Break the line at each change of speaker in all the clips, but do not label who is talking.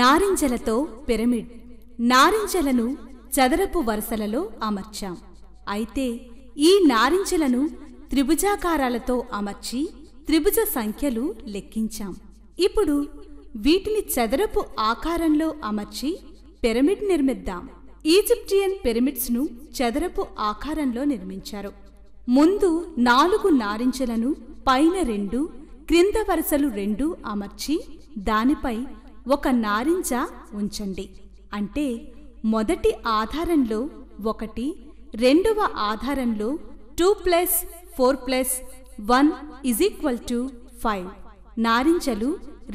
నారింజలతో pyramid నారింజలను చదరపు వరుసలలో అమర్చాం అయితే ఈ నారింజలను త్రిభుజాకారాలతో అమర్చి త్రిభుజ సంఖ్యలు లెక్కించాం ఇప్పుడు వీటిని చదరపు ఆకారంలో అమర్చి పిరమిడ్ నిర్మిద్దాం ఈజిప్టియన్ పిరమిడ్స్ను చదరపు ఆకారంలో నిర్మించారు ముందు నాలుగు నారింజలను పైన రెండు క్రింద వరుసలు రెండు అమర్చి దానిపై ఒక నారింజ ఉంచండి అంటే మొదటి ఆధారంలో ఒకటి రెండవ ఆధారంలో two plus four plus one is equal to five నారింజలు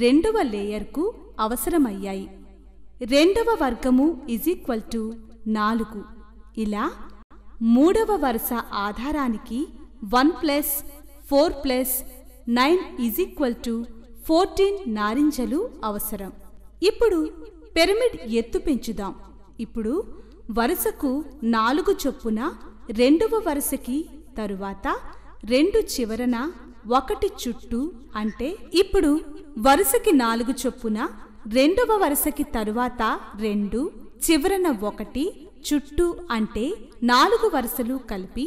రెండవ లేయర్కు అవసరమయ్యాయి రెండవ వర్గము ఇజ్ ఈక్వల్ టు నాలుగు ఇలా మూడవ వరుస ఆధారానికి one plus four plus nine is equal to fourteen నారింజలు అవసరం ఇప్పుడు పిరమిడ్ ఎత్తు పెంచుదాం ఇప్పుడు వరుసకు నాలుగు చొప్పున రెండవ వరుసకి తరువాత రెండు చివరన ఒకటి చుట్టూ అంటే ఇప్పుడు వరుసకి నాలుగు చొప్పున రెండవ వరుసకి తరువాత రెండు చివరన ఒకటి చుట్టూ అంటే నాలుగు వరుసలు కలిపి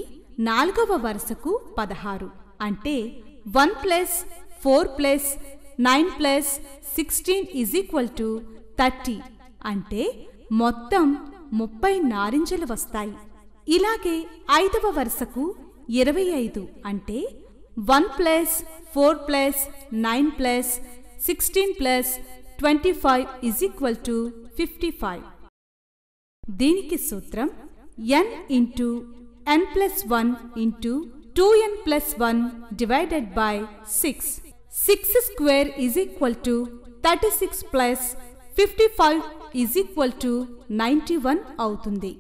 నాలుగవ వరుసకు పదహారు అంటే one plus four plus nine plus sixteen is equal to thirty అంటే మొత్తం ముప్పై నారింజలు వస్తాయి ఇలాగే ఐదవ వరుసకు ఇరవై ఐదు అంటే one plus four plus nine plus sixteen plus twenty five is equal to fifty five దీనికి సూత్రం N into N plus one into two N plus one divided by six six square is equal to thirty six plus fifty five is equal to ninety one అవుతుంది